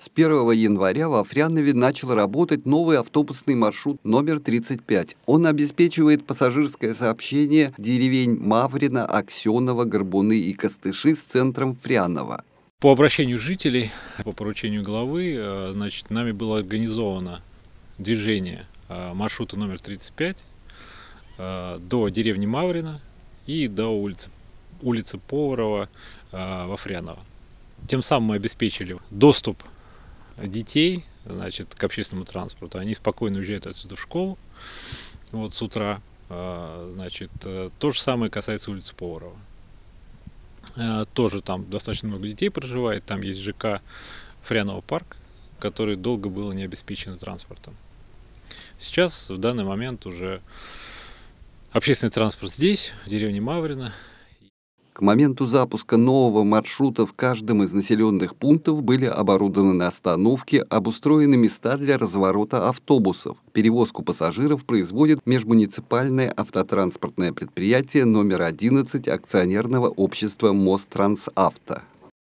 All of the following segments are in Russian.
С 1 января во Фрянове начал работать новый автобусный маршрут номер 35. Он обеспечивает пассажирское сообщение деревень Маврина, Аксенова, Горбуны и Костыши с центром Фрянова. По обращению жителей, по поручению главы, э, значит, нами было организовано движение э, маршрута номер 35 э, до деревни Маврина и до улицы, улицы Поварова во Фряново. Тем самым мы обеспечили доступ детей значит, к общественному транспорту. Они спокойно уезжают отсюда в школу вот с утра. А, значит, э, то же самое касается улицы Поварова. Э, тоже там достаточно много детей проживает. Там есть ЖК Фрянова парк, который долго было не обеспечен транспортом. Сейчас, в данный момент, уже общественный транспорт здесь, в деревне Маврина, к моменту запуска нового маршрута в каждом из населенных пунктов были оборудованы остановки, обустроены места для разворота автобусов. Перевозку пассажиров производит межмуниципальное автотранспортное предприятие номер 11 акционерного общества Мострансавто.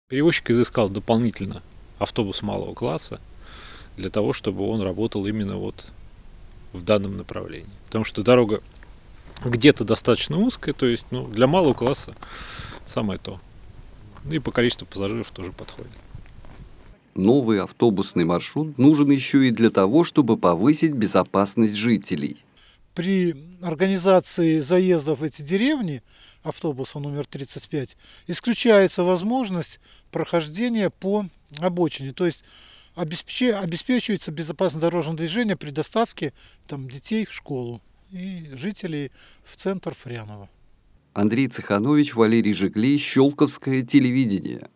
Перевозчик изыскал дополнительно автобус малого класса для того, чтобы он работал именно вот в данном направлении. Потому что дорога где-то достаточно узкая, то есть ну, для малого класса самое то. Ну и по количеству пассажиров тоже подходит. Новый автобусный маршрут нужен еще и для того, чтобы повысить безопасность жителей. При организации заездов в эти деревни автобуса номер 35 исключается возможность прохождения по обочине. То есть обеспечивается безопасность дорожного движения при доставке там, детей в школу и жителей в центр Фрянова. Андрей Цеханович, Валерий Жигли, Щелковское телевидение.